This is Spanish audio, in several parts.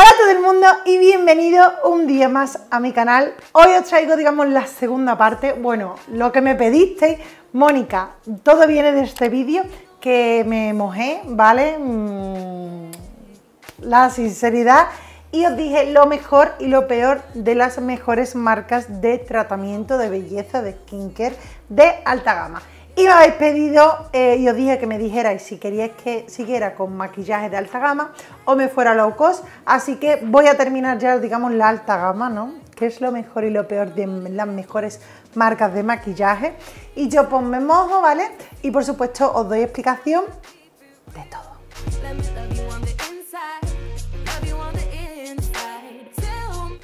Hola a todo el mundo y bienvenido un día más a mi canal. Hoy os traigo, digamos, la segunda parte. Bueno, lo que me pedisteis, Mónica, todo viene de este vídeo que me mojé, ¿vale? Mm, la sinceridad. Y os dije lo mejor y lo peor de las mejores marcas de tratamiento de belleza, de skincare, de alta gama. Y me habéis pedido, eh, y os dije que me dijerais si queríais que siguiera con maquillaje de alta gama o me fuera low cost, así que voy a terminar ya, digamos, la alta gama, ¿no? Que es lo mejor y lo peor de las mejores marcas de maquillaje. Y yo pues me mojo, ¿vale? Y por supuesto os doy explicación de todo.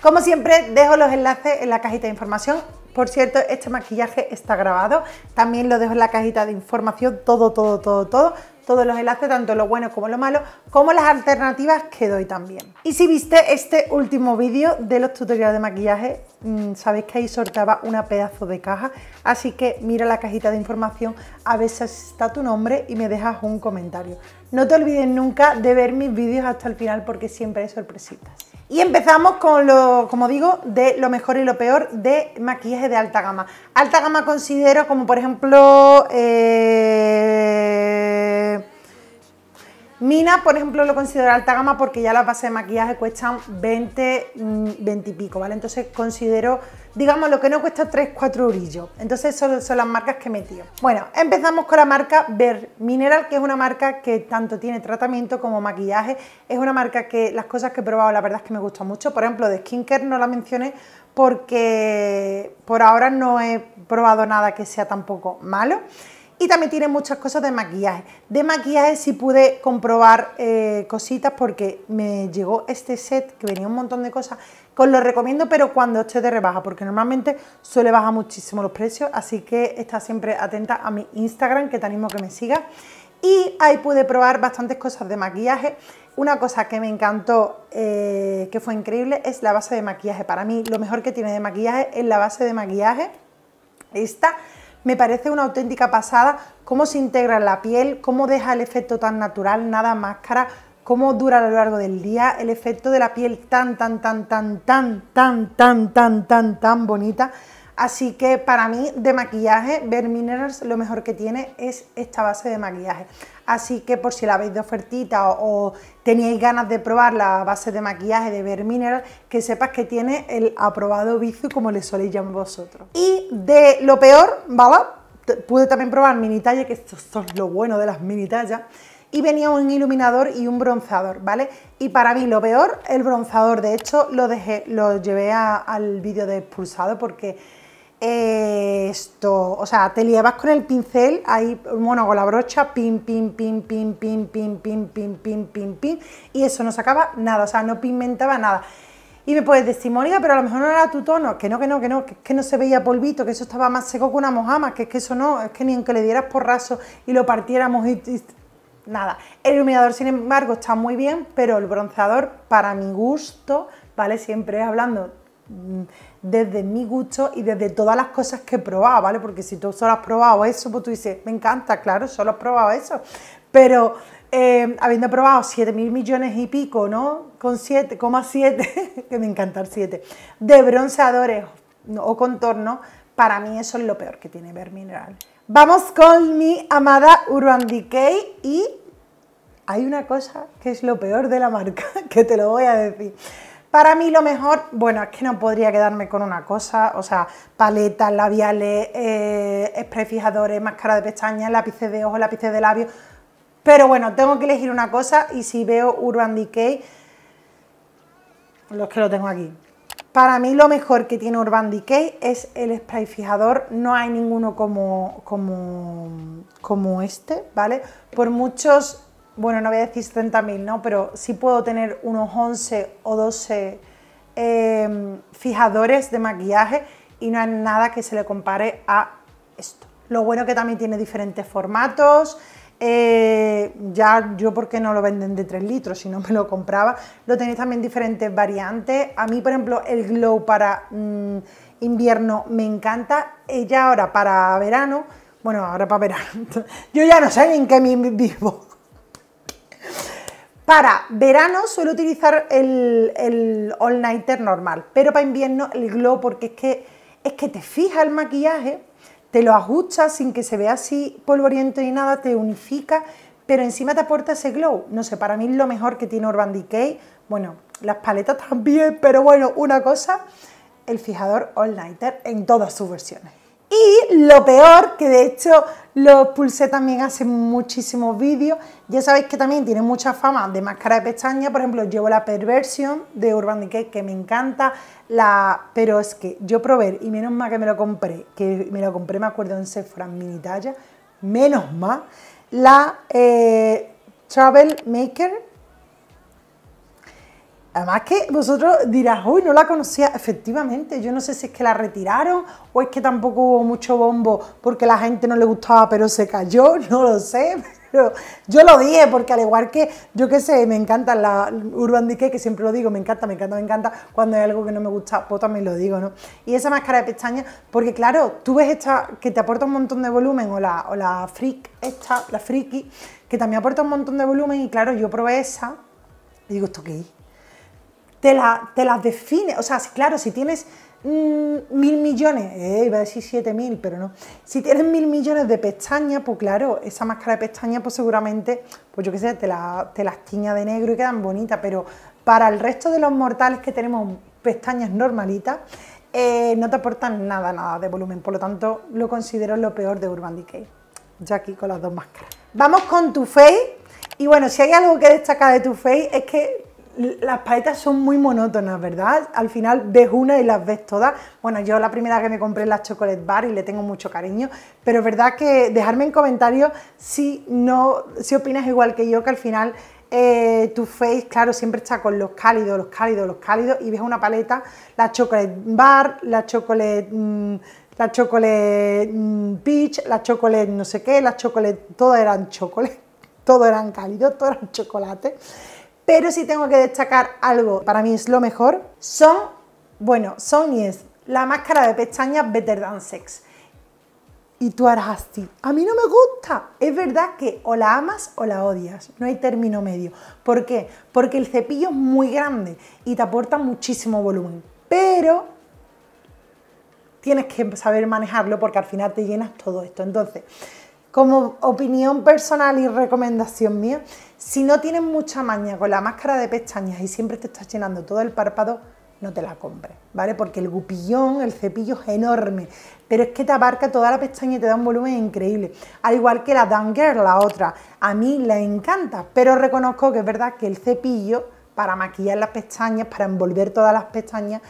Como siempre, dejo los enlaces en la cajita de información por cierto, este maquillaje está grabado, también lo dejo en la cajita de información, todo, todo, todo, todo, todos los enlaces, tanto lo bueno como lo malo, como las alternativas que doy también. Y si viste este último vídeo de los tutoriales de maquillaje, mm, sabéis que ahí soltaba una pedazo de caja, así que mira la cajita de información a ver si está tu nombre y me dejas un comentario. No te olvides nunca de ver mis vídeos hasta el final porque siempre hay sorpresitas. Y empezamos con lo, como digo, de lo mejor y lo peor de maquillaje de alta gama. Alta gama considero como por ejemplo... Eh, Mina, por ejemplo, lo considero alta gama porque ya las bases de maquillaje cuestan 20, 20 mm, y pico, ¿vale? Entonces considero digamos lo que no cuesta 3, 4 orillos. Entonces son, son las marcas que he metido. Bueno, empezamos con la marca Ver Mineral, que es una marca que tanto tiene tratamiento como maquillaje. Es una marca que las cosas que he probado la verdad es que me gustan mucho. Por ejemplo, de skincare no la mencioné porque por ahora no he probado nada que sea tampoco malo y también tiene muchas cosas de maquillaje. De maquillaje sí pude comprobar eh, cositas porque me llegó este set que venía un montón de cosas con lo recomiendo, pero cuando esté de rebaja, porque normalmente suele bajar muchísimo los precios, así que está siempre atenta a mi Instagram, que te animo que me sigas. Y ahí pude probar bastantes cosas de maquillaje. Una cosa que me encantó, eh, que fue increíble, es la base de maquillaje. Para mí, lo mejor que tiene de maquillaje es la base de maquillaje. Esta me parece una auténtica pasada, cómo se integra en la piel, cómo deja el efecto tan natural, nada máscara, cómo dura a lo largo del día el efecto de la piel tan, tan, tan, tan, tan, tan, tan, tan, tan, tan bonita. Así que para mí de maquillaje, Bare Minerals lo mejor que tiene es esta base de maquillaje. Así que por si la habéis de ofertita o, teníais ganas de probar la base de maquillaje de Bare Minerals, que sepas que tiene el aprobado bizu como le soléis llamar vosotros. Y de lo peor, ¿vale? Pude también probar mini talla, que esto, esto es lo bueno de las mini tallas y venía un iluminador y un bronzador, ¿vale? Y para mí lo peor, el bronzador, de hecho lo dejé, lo llevé al vídeo de expulsado porque esto, o sea, te llevas con el pincel, ahí, bueno, con la brocha, pim, pim, pim, pim, pim, pim, pim, pim, pim, pim, pim, y eso no sacaba nada, o sea, no pigmentaba nada. Y me puedes decir, Mónica, pero a lo mejor no era tu tono, que no, que no, que no, que, no se veía polvito, que eso estaba más seco que una mojama, que es que eso no, es que ni aunque le dieras porrazo y lo partiéramos y, y nada. El iluminador, sin embargo, está muy bien, pero el bronceador, para mi gusto, ¿vale? Siempre hablando mm, desde mi gusto y desde todas las cosas que he probado, ¿vale? Porque si tú solo has probado eso, pues tú dices, me encanta, claro, solo has probado eso. Pero eh, habiendo probado 7 mil millones y pico, ¿no? Con 7,7, que me encanta el 7, de bronceadores o contorno, para mí eso es lo peor que tiene ver mineral. Vamos con mi amada Urban Decay y hay una cosa que es lo peor de la marca, que te lo voy a decir. Para mí lo mejor, bueno, es que no podría quedarme con una cosa, o sea, paletas, labiales, eh, spray fijadores, máscara de pestañas, lápices de ojos, lápices de labios. Pero bueno, tengo que elegir una cosa y si veo Urban Decay, los que lo tengo aquí, para mí lo mejor que tiene Urban Decay es el spray fijador, no hay ninguno como, como, este, ¿vale? Por muchos, bueno, no voy a decir 30.000, ¿no? Pero sí puedo tener unos 11 o 12 em, fijadores de maquillaje y no hay nada que se le compare a esto. Lo bueno que también tiene diferentes formatos, eh, ya yo porque no lo venden de 3 litros, si no me lo compraba. Lo tenéis también diferentes variantes. A mí, por ejemplo, el glow para mm, invierno me encanta. Y ahora para verano, bueno, ahora para verano, yo ya no sé en qué vivo. Para verano suelo utilizar el, el all-nighter normal, pero para invierno el glow porque es que, es que te fija el maquillaje te lo ajustas sin que se vea así polvoriento ni nada, te unifica, pero encima te aporta ese glow. No sé, para mí es lo mejor que tiene Urban Decay. Bueno, las paletas también, pero bueno, una cosa, el fijador All Nighter en todas sus versiones. Y lo peor, que de hecho lo pulsé también hace muchísimos vídeos, ya sabéis que también tiene mucha fama de máscara de pestaña, por ejemplo, llevo la Perversion de Urban Decay que me encanta, la... pero es que yo probé, y menos mal que me lo compré, que me lo compré, me acuerdo, en Sephora mini talla, menos mal, la eh, Travel Maker Además que vosotros dirás, uy, no la conocía. Efectivamente, yo no sé si es que la retiraron o es que tampoco hubo mucho bombo porque la gente no le gustaba, pero se cayó, no lo sé. Pero yo lo dije porque al igual que, yo qué sé, me encanta la Urban Decay, que siempre lo digo, me encanta, me encanta, me encanta. Cuando hay algo que no me gusta, pues también lo digo, ¿no? Y esa máscara de pestañas, porque claro, tú ves esta que te aporta un montón de volumen o la, o la freak esta, la friki, que también aporta un montón de volumen y claro, yo probé esa y digo, ¿esto qué es? te, las define. O sea, claro, si tienes mm, mil millones, eh, iba a decir siete mil, pero no. Si tienes mil millones de pestañas, pues claro, esa máscara de pestañas, pues seguramente, pues yo qué sé, te, las tiña de negro y quedan bonitas, pero para el resto de los mortales que tenemos pestañas normalitas, eh, no te aportan nada, nada de volumen. Por lo tanto, lo considero lo peor de Urban Decay. Ya aquí con las dos máscaras. Vamos con tu face. Y bueno, si hay algo que destacar de tu face es que las paletas son muy monótonas, ¿verdad? Al final ves una y las ves todas. Bueno, yo la primera que me compré las Chocolate Bar y le tengo mucho cariño, pero es verdad que dejarme en comentarios si no, si opinas igual que yo, que al final eh, tu face, claro, siempre está con los cálidos, los cálidos, los cálidos, y ves una paleta, la Chocolate Bar, la Chocolate... Mm, chocolate mm, peach, la chocolate no sé qué, la chocolate, todo eran chocolate, todo eran cálidos, todo eran chocolate. Pero si tengo que destacar algo, para mí es lo mejor, son, bueno, son y es la máscara de pestañas Better Than Sex. Y tú harás A mí no me gusta. Es verdad que o la amas o la odias. No hay término medio. ¿Por qué? Porque el cepillo es muy grande y te aporta muchísimo volumen. Pero tienes que saber manejarlo porque al final te llenas todo esto. Entonces, como opinión personal y recomendación mía, si no tienes mucha maña con la máscara de pestañas y siempre te estás llenando todo el párpado, no te la compres, ¿vale? Porque el gupillón, el cepillo es enorme, pero es que te abarca toda la pestaña y te da un volumen increíble. Al igual que la Down la otra, a mí la encanta, pero reconozco que es verdad que el cepillo para maquillar las pestañas, para envolver todas las pestañas,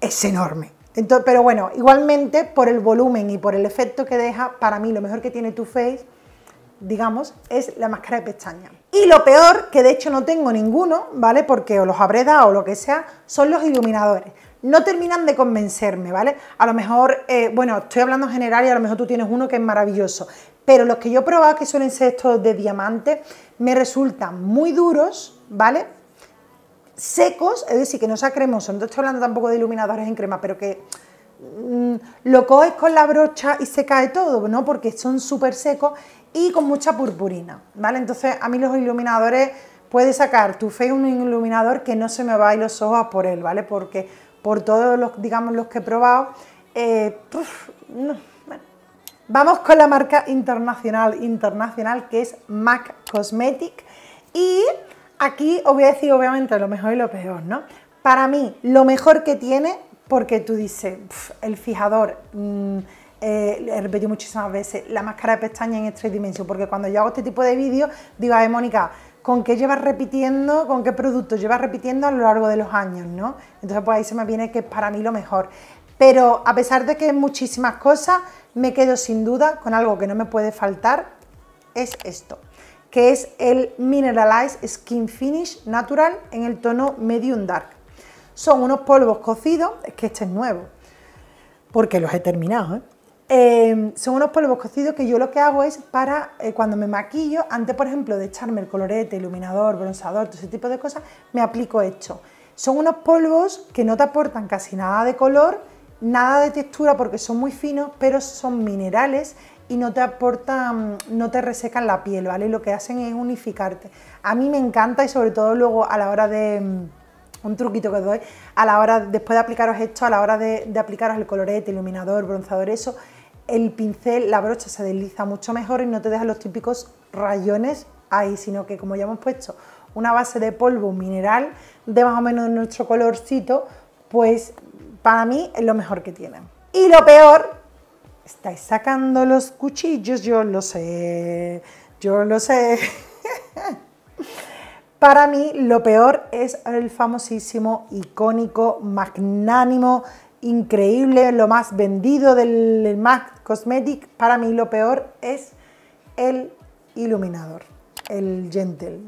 es enorme pero bueno, igualmente por el volumen y por el efecto que deja, para mí lo mejor que tiene tu face, digamos, es la máscara de pestaña. Y lo peor, que de hecho no tengo ninguno, ¿vale? Porque o los habré o lo que sea, son los iluminadores. No terminan de convencerme, ¿vale? A lo mejor, eh, bueno, estoy hablando en general y a lo mejor tú tienes uno que es maravilloso, pero los que yo he probado, que suelen ser estos de diamante, me resultan muy duros, ¿vale? secos, es decir, que no sea cremoso, no estoy hablando tampoco de iluminadores en crema, pero que mm, lo coges con la brocha y se cae todo, ¿no? Porque son súper secos y con mucha purpurina, ¿vale? Entonces a mí los iluminadores, puedes sacar tu fe un iluminador que no se me va a los ojos por él, ¿vale? Porque por todos los, digamos, los que he probado, eh, Vamos con la marca internacional, internacional que es MAC Cosmetic y Aquí os voy a decir obviamente lo mejor y lo peor, ¿no? Para mí, lo mejor que tiene, porque tú dices, el fijador, mm, eh, he repetido muchísimas veces, la máscara de pestaña en tres dimensiones, porque cuando yo hago este tipo de vídeos, digo, a ver, Mónica, ¿con qué llevas repitiendo, con qué producto llevas repitiendo a lo largo de los años, ¿no? Entonces, pues ahí se me viene que es para mí lo mejor. Pero a pesar de que muchísimas cosas, me quedo sin duda con algo que no me puede faltar, es esto que es el Mineralized Skin Finish Natural en el tono Medium Dark. Son unos polvos cocidos, es que este es nuevo, porque los he terminado, ¿eh? em, son unos polvos cocidos que yo lo que hago es para eh, cuando me maquillo, antes por ejemplo de echarme el colorete, iluminador, bronzador, todo ese tipo de cosas, me aplico esto. Son unos polvos que no te aportan casi nada de color, nada de textura porque son muy finos, pero son minerales y no te aportan, mm, no te resecan la piel, ¿vale? Lo que hacen es unificarte. A mí me encanta y sobre todo luego a la hora de mm, un truquito que doy, a la hora, después de aplicaros esto, a la hora de, aplicaros el colorete, iluminador, bronzador, eso, el pincel, la brocha se desliza mucho mejor y no te deja los típicos rayones ahí, sino que como ya hemos puesto una base de polvo mineral de más o menos nuestro colorcito, pues para mí es lo mejor que tienen Y lo peor estáis sacando los cuchillos, yo lo sé, yo lo sé. Para mí lo peor es el famosísimo, icónico, magnánimo, increíble, lo más vendido del MAC Cosmetic. Para mí lo peor es el iluminador, el Gentle.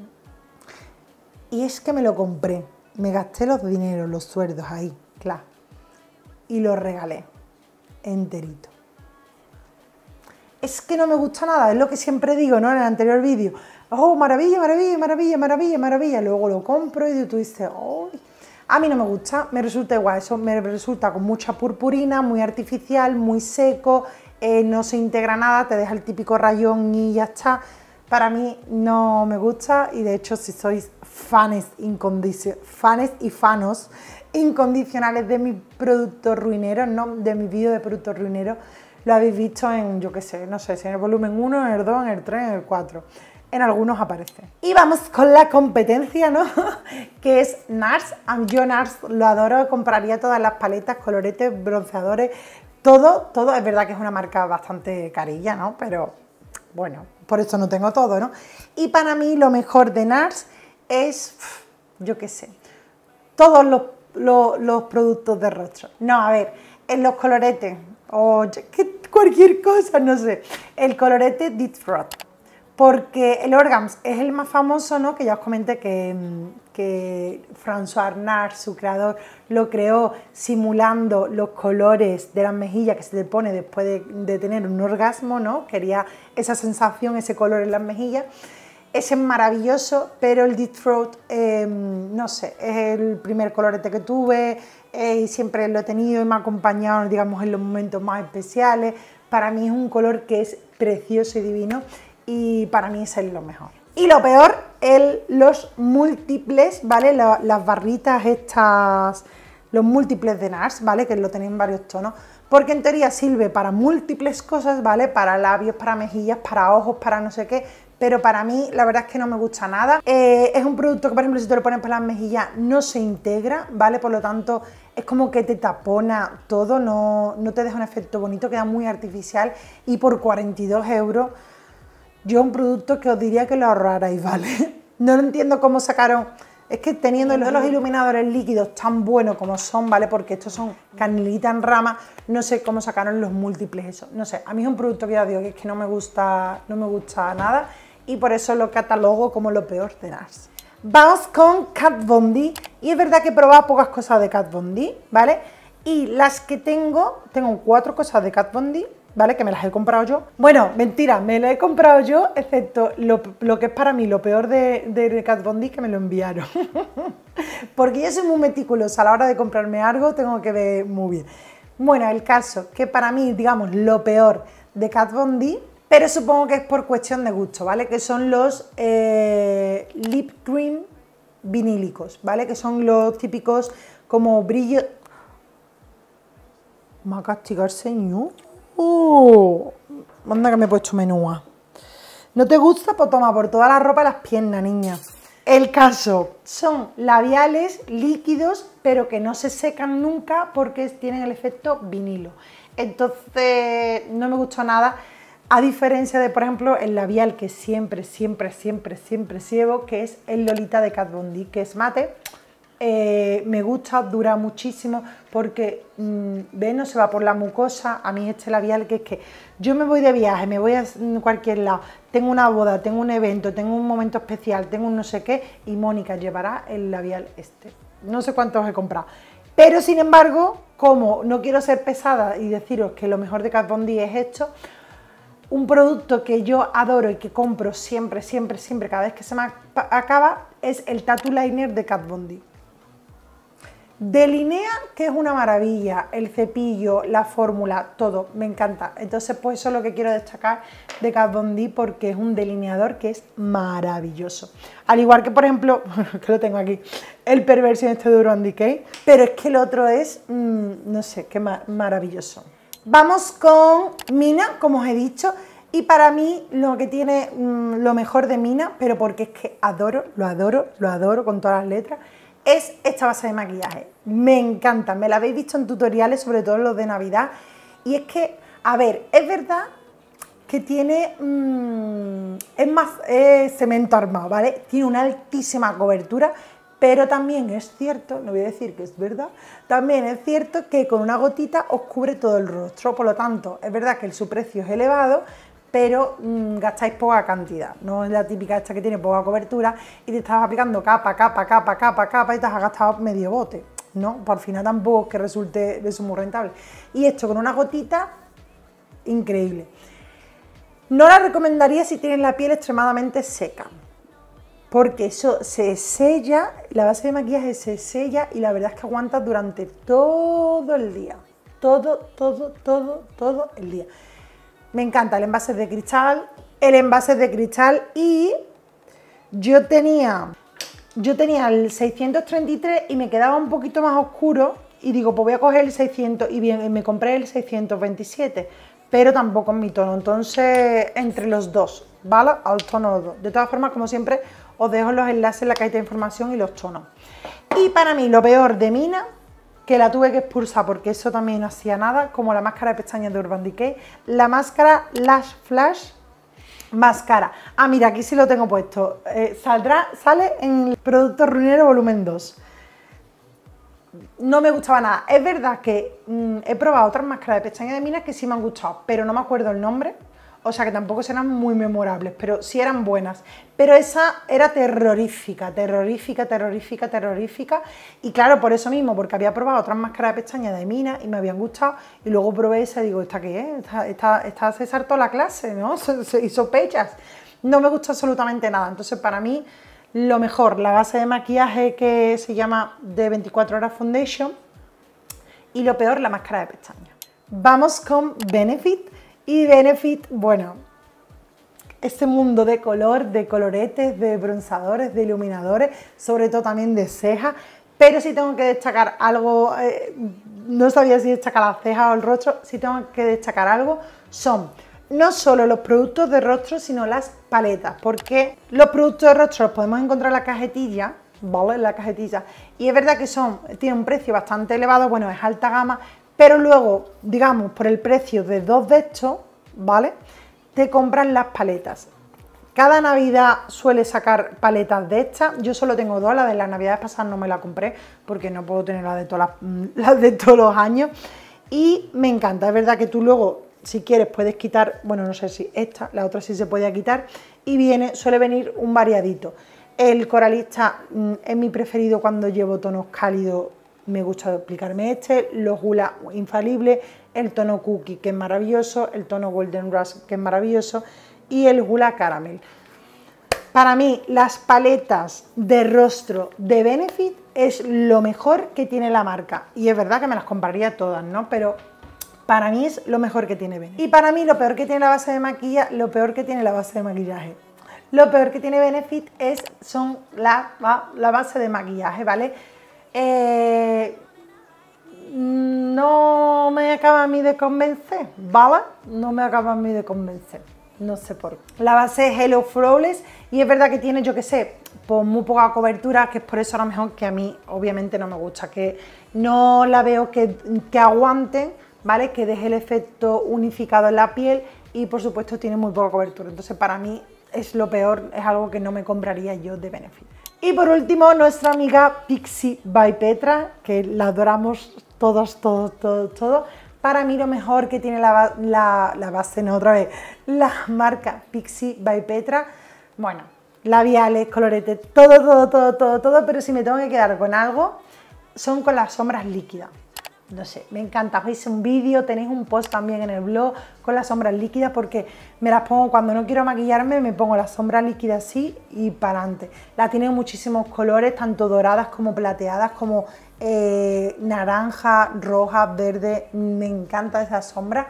Y es que me lo compré, me gasté los dineros, los sueldos ahí, claro, y lo regalé enterito es que no me gusta nada, es lo que siempre digo ¿no? en el anterior vídeo. Oh, maravilla, maravilla, maravilla, maravilla, maravilla. Luego lo compro y tú dices, oh, a mí no me gusta, me resulta igual, eso me resulta con mucha purpurina, muy artificial, muy seco, eh, no se integra nada, te deja el típico rayón y ya está. Para mí no me gusta y de hecho si sois fans, fans y fanos incondicionales de mi producto ruineros, ¿no? de mi vídeo de producto ruineros, lo habéis visto en, yo qué sé, no sé, si en el volumen 1, en el 2, en el 3, en el 4. En algunos aparece. Y vamos con la competencia, ¿no? que es NARS. Yo NARS lo adoro, compraría todas las paletas, coloretes, bronceadores, todo, todo. Es verdad que es una marca bastante carilla, ¿no? Pero bueno, por eso no tengo todo, ¿no? Y para mí lo mejor de NARS es, yo qué sé, todos los, productos de rostro. No, a ver, en los coloretes, o ¿qué? cualquier cosa, no sé. El colorete Detroit, porque el Orgams es el más famoso, ¿no? Que ya os comenté que, François Arnard, su creador, lo creó simulando los colores de las mejillas que se te pone después de, tener un orgasmo, ¿no? Quería esa sensación, ese color en las mejillas. Ese es maravilloso, pero el Deep em, no sé, es el primer colorete que tuve, eh, y siempre lo he tenido y me ha acompañado, digamos, en los momentos más especiales. Para mí es un color que es precioso y divino y para mí es lo mejor. Y lo peor, el, los múltiples, ¿vale? las barritas estas, los múltiples de NARS, ¿vale? Que lo tenéis en varios tonos porque en teoría sirve para múltiples cosas, ¿vale? Para labios, para mejillas, para ojos, para no sé qué, pero para mí la verdad es que no me gusta nada. Eh, es un producto que, por ejemplo, si te lo pones para las mejillas no se integra, ¿vale? Por lo tanto, es como que te tapona todo, no, te deja un efecto bonito, queda muy artificial y por 42 euros yo un producto que os diría que lo ahorrarais, ¿vale? No lo entiendo cómo sacaron... Es que teniendo los, iluminadores líquidos tan buenos como son, ¿vale? Porque estos son canelita en rama, no sé cómo sacaron los múltiples eso. No sé, a mí es un producto que ya digo que es que no me gusta, no me gusta nada y por eso lo catalogo como lo peor de las Vamos con Cat Bondi Y es verdad que he probado pocas cosas de Cat Bondi, ¿vale? Y las que tengo, tengo cuatro cosas de Cat Bondi, ¿vale? Que me las he comprado yo. Bueno, mentira, me las he comprado yo, excepto lo, que es para mí lo peor de, Cat Bondi que me lo enviaron. Porque yo soy muy meticulosa a la hora de comprarme algo, tengo que ver muy bien. Bueno, el caso que para mí, digamos, lo peor de Cat Bondi pero supongo que es por cuestión de gusto, ¿vale? Que son los eh, lip cream vinílicos, ¿vale? Que son los típicos como brillo... ¿Me va a castigar, señor? Manda que me he puesto menúa. ¿No te gusta? Pues toma, por toda la ropa las piernas, niña. El caso, son labiales líquidos, pero que no se secan nunca porque tienen el efecto vinilo. Entonces, no me gustó nada a diferencia de, por ejemplo, el labial que siempre, siempre, siempre, siempre llevo, que es el Lolita de Kat que es mate. Eh, me gusta, dura muchísimo, porque mm, ve, no se va por la mucosa. A mí este labial que es que yo me voy de viaje, me voy a mm, cualquier lado, tengo una boda, tengo un evento, tengo un momento especial, tengo un no sé qué, y Mónica llevará el labial este. No sé cuántos he comprado. Pero sin embargo, como no quiero ser pesada y deciros que lo mejor de Kat Bondi es esto, un producto que yo adoro y que compro siempre, siempre, siempre, cada vez que se me acaba, es el Tattoo Liner de Kat Von Delinea, que es una maravilla, el cepillo, la fórmula, todo, me encanta. Entonces, pues eso es lo que quiero destacar de Kat Von porque es un delineador que es maravilloso. Al igual que, por ejemplo, que lo tengo aquí, el Perversion este de Urban Decay, pero es que el otro es, mm, no sé, qué maravilloso. Vamos con Mina, como os he dicho, y para mí lo que tiene mm, lo mejor de Mina, pero porque es que adoro, lo adoro, lo adoro con todas las letras, es esta base de maquillaje. Me encanta, me la habéis visto en tutoriales, sobre todo los de Navidad, y es que, a ver, es verdad que tiene, mm, es más es cemento armado, ¿vale? Tiene una altísima cobertura, pero también es cierto, no voy a decir que es verdad, también es cierto que con una gotita os cubre todo el rostro, por lo tanto, es verdad que su precio es elevado, pero mm, gastáis poca cantidad, no es la típica esta que tiene poca cobertura y te estás aplicando capa, capa, capa, capa, capa y te has gastado medio bote, ¿no? Por final tampoco es que resulte de eso muy rentable. Y esto con una gotita, increíble. No la recomendaría si tienes la piel extremadamente seca, porque eso se sella, la base de maquillaje se sella y la verdad es que aguanta durante todo el día. Todo, todo, todo, todo el día. Me encanta el envase de cristal, el envase de cristal y yo tenía, yo tenía el 633 y me quedaba un poquito más oscuro y digo, pues voy a coger el 600 y bien, me compré el 627, pero tampoco en mi tono, entonces entre los dos, ¿vale? Al tono 2. De todas formas, como siempre, os dejo los enlaces en la cajita de información y los tonos. Y para mí lo peor de Mina, que la tuve que expulsar porque eso también no hacía nada, como la máscara de pestañas de Urban Decay, la máscara Lash Flash Máscara. Ah, mira, aquí sí lo tengo puesto. Eh, saldrá, sale en el Producto Ruinero Volumen 2 no me gustaba nada. Es verdad que mm, he probado otras máscaras de pestañas de Mina que sí me han gustado, pero no me acuerdo el nombre o sea que tampoco serán muy memorables, pero sí eran buenas. Pero esa era terrorífica, terrorífica, terrorífica, terrorífica. Y claro, por eso mismo, porque había probado otras máscaras de pestaña de mina y me habían gustado. Y luego probé esa y digo, ¿esta qué es? Está esta, toda la clase, ¿no? Se, hizo pechas. No me gusta absolutamente nada. Entonces, para mí, lo mejor, la base de maquillaje que se llama de 24 horas foundation. Y lo peor, la máscara de pestaña. Vamos con Benefit y Benefit, bueno, este mundo de color, de coloretes, de bronzadores, de iluminadores, sobre todo también de cejas. Pero si tengo que destacar algo, eh, no sabía si destacar la ceja o el rostro, si tengo que destacar algo, son no solo los productos de rostro, sino las paletas, porque los productos de rostro los podemos encontrar en la cajetilla, ¿vale? la cajetilla. Y es verdad que son, tienen un precio bastante elevado, bueno, es alta gama, pero luego, digamos, por el precio de dos de estos, ¿vale? Te compran las paletas. Cada Navidad suele sacar paletas de estas. Yo solo tengo dos, la de las Navidades pasadas no me la compré porque no puedo tener las de, mm, de todos los años. Y me encanta, es verdad que tú luego, si quieres, puedes quitar, bueno, no sé si esta, la otra sí se podía quitar. Y viene, suele venir un variadito. El coralista mm, es mi preferido cuando llevo tonos cálidos me gusta aplicarme este, los gula infalible, el tono cookie que es maravilloso, el tono golden rush que es maravilloso y el gula caramel. Para mí las paletas de rostro de Benefit es lo mejor que tiene la marca y es verdad que me las compraría todas, ¿no? Pero para mí es lo mejor que tiene Benefit. Y para mí lo peor que tiene la base de maquillaje, lo peor que tiene la base de maquillaje. Lo peor que tiene Benefit es, son la, la base de maquillaje, ¿vale? Eh, no me acaba a mí de convencer, ¿vale? No me acaba a mí de convencer, no sé por qué. La base es Hello Flawless y es verdad que tiene, yo que sé, pues muy poca cobertura, que es por eso a lo mejor que a mí obviamente no me gusta, que no la veo que, que aguanten, ¿vale? Que deje el efecto unificado en la piel y por supuesto tiene muy poca cobertura, entonces para mí es lo peor, es algo que no me compraría yo de beneficio. Y por último, nuestra amiga Pixie by Petra, que la adoramos todos, todos, todos, todos. Para mí lo mejor que tiene la, base, no otra vez, la marca Pixie by Petra, bueno, labiales, coloretes, todo, todo, todo, todo, todo, pero si me tengo que quedar con algo, son con las sombras líquidas no sé, me encanta. Os hice un vídeo, tenéis un post también en el blog con las sombras líquidas porque me las pongo cuando no quiero maquillarme, me pongo las sombras líquidas así y para adelante. La tienen muchísimos colores, tanto doradas como plateadas, como eh, naranja, roja, verde. Me encanta esa sombra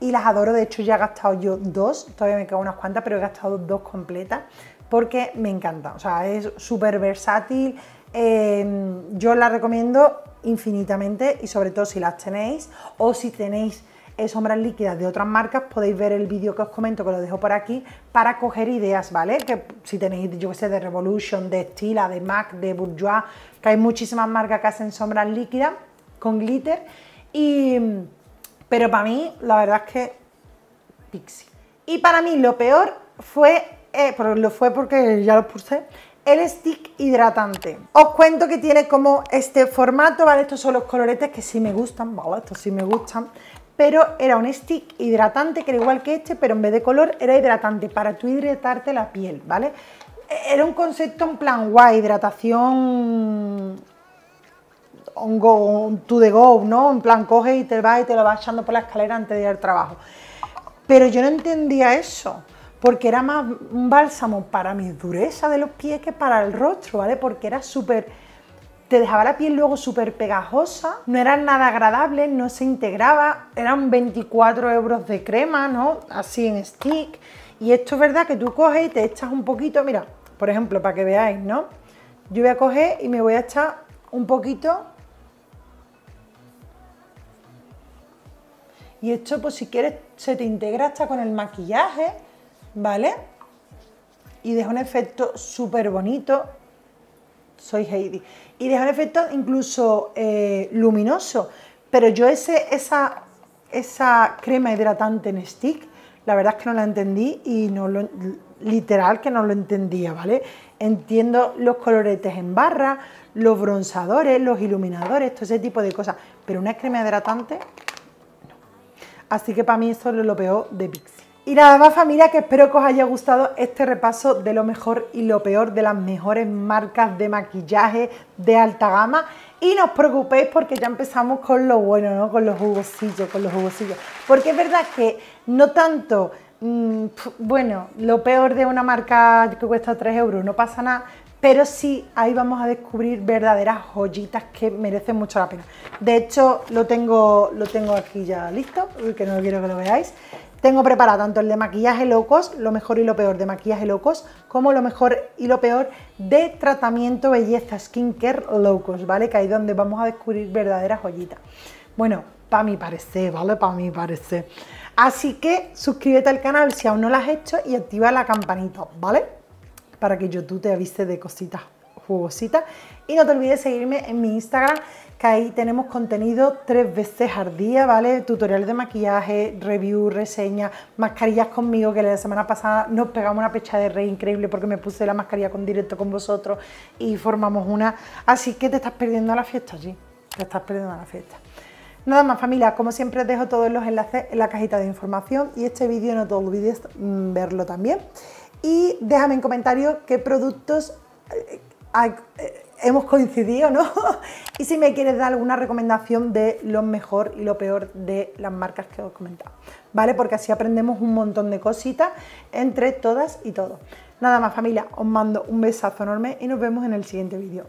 y las adoro. De hecho, ya he gastado yo dos, todavía me quedan unas cuantas, pero he gastado dos completas porque me encanta. O sea, es súper versátil. Em, yo la recomiendo infinitamente y sobre todo si las tenéis o si tenéis eh, sombras líquidas de otras marcas, podéis ver el vídeo que os comento, que lo dejo por aquí, para coger ideas, ¿vale? Que si tenéis, yo que sé, de Revolution, de Stila, de MAC, de Bourjois, que hay muchísimas marcas que hacen sombras líquidas con glitter. Y, pero para mí, la verdad es que Pixi. Y para mí lo peor fue eh, pero lo fue porque ya lo puse, el stick hidratante. Os cuento que tiene como este formato, ¿vale? Estos son los coloretes que sí me gustan, ¿vale? Estos sí me gustan. Pero era un stick hidratante que era igual que este, pero en vez de color era hidratante para tú hidratarte la piel, ¿vale? Era un concepto en plan guay, hidratación on go, to the go, ¿no? En plan coges y te vas y te lo vas echando por la escalera antes de ir al trabajo. Pero yo no entendía eso porque era más un bálsamo para mi dureza de los pies que para el rostro, ¿vale? Porque era súper... Te dejaba la piel luego súper pegajosa, no era nada agradable, no se integraba, eran 24 euros de crema, ¿no? Así en stick. Y esto es verdad que tú coges y te echas un poquito, mira, por ejemplo, para que veáis, ¿no? Yo voy a coger y me voy a echar un poquito Y esto, pues si quieres, se te integra hasta con el maquillaje. ¿vale? Y deja un efecto súper bonito. Soy Heidi. Y deja un efecto incluso eh, luminoso. Pero yo ese, esa, esa crema hidratante en stick, la verdad es que no la entendí y no literal que no lo entendía, ¿vale? Entiendo los coloretes en barra, los bronzadores, los iluminadores, todo ese tipo de cosas, pero una crema hidratante, no. Así que para mí esto es lo peor de Pixie. Y nada más familia, que espero que os haya gustado este repaso de lo mejor y lo peor de las mejores marcas de maquillaje de alta gama. Y no os preocupéis porque ya empezamos con lo bueno, ¿no? Con los jugosillos, con los jugosillos. Porque es verdad que no tanto, mm, bueno, lo peor de una marca que cuesta 3 euros, no pasa nada, pero sí ahí vamos a descubrir verdaderas joyitas que merecen mucho la pena. De hecho, lo tengo, lo tengo aquí ya listo, que no quiero que lo veáis. Tengo preparado tanto el de maquillaje locos, lo mejor y lo peor de maquillaje locos, como lo mejor y lo peor de tratamiento belleza skincare locos, ¿vale? Que ahí es donde vamos a descubrir verdaderas joyitas. Bueno, para mi parecer, ¿vale? Para mi parecer. Así que suscríbete al canal si aún no lo has hecho y activa la campanita, ¿vale? Para que tú te avise de cositas jugositas. Y no te olvides seguirme en mi Instagram ahí tenemos contenido tres veces al día, ¿vale? Tutoriales de maquillaje, review, reseña, mascarillas conmigo, que la semana pasada nos pegamos una pecha de rey increíble porque me puse la mascarilla con directo con vosotros y formamos una. Así que te estás perdiendo la fiesta allí, te estás perdiendo la fiesta. Nada más familia, como siempre os dejo todos los enlaces en la cajita de información y este vídeo no te olvides mm, verlo también. Y déjame en comentarios qué productos eh, eh, hemos coincidido, ¿no? y si me quieres dar alguna recomendación de lo mejor y lo peor de las marcas que os he comentado, ¿vale? Porque así aprendemos un montón de cositas entre todas y todos. Nada más familia, os mando un besazo enorme y nos vemos en el siguiente vídeo.